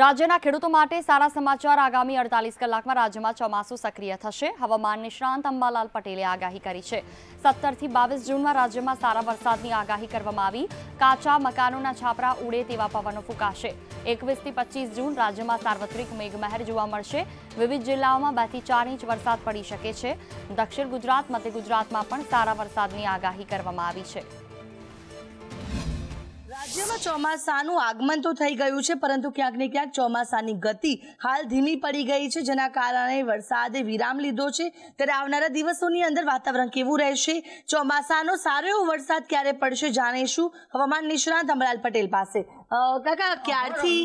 રાજ્યના ખેડૂતો માટે સારા સમાચાર આગામી અડતાલીસ કલાકમાં રાજ્યમાં ચોમાસું સક્રિય થશે હવામાન નિષ્ણાંત અંબાલાલ પટેલે આગાહી કરી છે સત્તરથી બાવીસ જૂનમાં રાજ્યમાં સારા વરસાદની આગાહી કરવામાં આવી કાચા મકાનોના છાપરા ઉડે તેવા પવનો ફૂંકાશે એકવીસથી પચીસ જૂન રાજ્યમાં સાર્વત્રિક મેઘમહેર જોવા મળશે વિવિધ જિલ્લાઓમાં બેથી ચાર ઇંચ વરસાદ પડી શકે છે દક્ષિણ ગુજરાત મધ્ય ગુજરાતમાં પણ સારા વરસાદની આગાહી કરવામાં આવી છે રાજ્યમાં ચોમાસાનું આગમન તો થઈ ગયું છે પરંતુ ક્યાંક ને ક્યાંક ચોમાસાની ગતિ હાલ ધીમી પડી ગઈ છે જેના કારણે વરસાદે વિરામ લીધો છે ત્યારે આવનારા દિવસોની અંદર વાતાવરણ કેવું રહેશે ચોમાસાનો સારો એવો વરસાદ ક્યારે પડશે જાણીશું હવામાન નિષ્ણાંત અમરાલ પટેલ પાસે કાકા ક્યારથી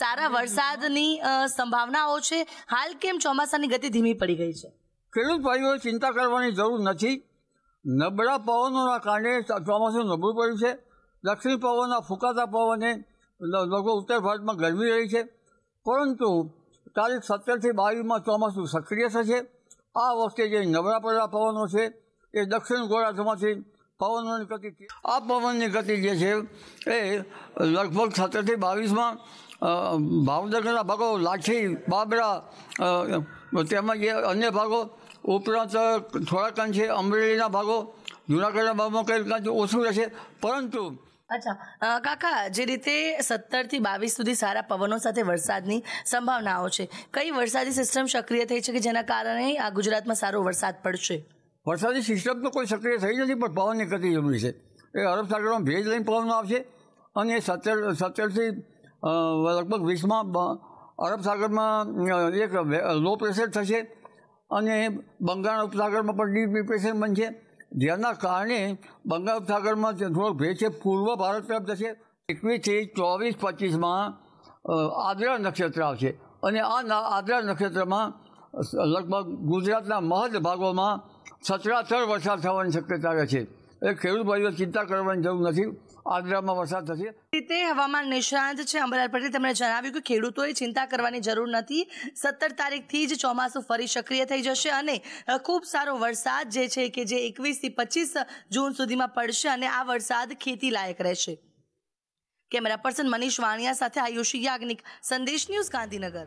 સારા વરસાદની સંભાવનાઓ છે હાલ કેમ ચોમાસાની ગતિ ધીમી પડી ગઈ છે ખેડૂત ભાઈઓએ ચિંતા કરવાની જરૂર નથી નબળા પવનોના કારણે ચોમાસું નબળું પડ્યું છે દક્ષિણ પવનના ફૂંકાતા પવને લગભગ ઉત્તર ભારતમાં ગરમી રહી છે પરંતુ તારીખ સત્તરથી બાવીસમાં ચોમાસું સક્રિય થશે આ વખતે જે નબળા પડેલા પવનો છે એ દક્ષિણ ગોળાર્ધમાંથી પવનોની ગતિ આ પવનની ગતિ જે છે એ લગભગ સત્તરથી બાવીસમાં ભાવનગરના ભાગો લાઠી બાબરા તેમજ એ અન્ય ભાગો ઉપરાંત થોડાક અંશે અમરેલીના ભાગો જૂનાગઢના ભાગમાં કંઈક ઓછું રહેશે પરંતુ અચ્છા કાકા જે રીતે સત્તરથી બાવીસ સુધી સારા પવનો સાથે વરસાદની સંભાવનાઓ છે કઈ વરસાદી સિસ્ટમ સક્રિય થઈ છે કે જેના કારણે આ ગુજરાતમાં સારો વરસાદ પડશે વરસાદી સિસ્ટમ તો કોઈ સક્રિય થઈ નથી પણ પવનની ગતિ જરૂરી છે એ અરબ સાગરમાં ભેજ લઈને પવન આવશે અને સત્તર સત્તરથી લગભગ વીસમાં અરબ સાગરમાં એક લો પ્રેશર થશે અને બંગાળ ઉપસાગરમાં પણ ડીપ ડિપ્રેશન બનશે જેના કારણે બંગાળ ઉપસાગરમાં થોડોક ભેજ છે પૂર્વ ભારત તરફ જશે એકવીસથી ચોવીસ પચીસમાં આદ્રા નક્ષત્ર આવશે અને આ આદ્રા નક્ષત્રમાં લગભગ ગુજરાતના મહદ ભાગોમાં સચરાચર વરસાદ થવાની શક્યતા રહે છે ખેડૂત ભાઈઓ ચિંતા કરવાની જરૂર નથી આદરામાં વરસાદ થશે રીતે હવામાન નિષ્ણાંત છે અંબરલાલ પટેલ તેમણે જણાવ્યું કે ખેડૂતોએ ચિંતા કરવાની જરૂર નથી સત્તર તારીખથી જ ચોમાસું ફરી સક્રિય થઈ જશે અને ખૂબ સારો વરસાદ જે છે કે જે એકવીસથી પચીસ જૂન સુધીમાં પડશે અને આ વરસાદ ખેતી લાયક રહેશે કેમેરા પર્સન મનીષ વાણિયા સાથે આયુષી યાજ્ઞિક સંદેશ ન્યૂઝ ગાંધીનગર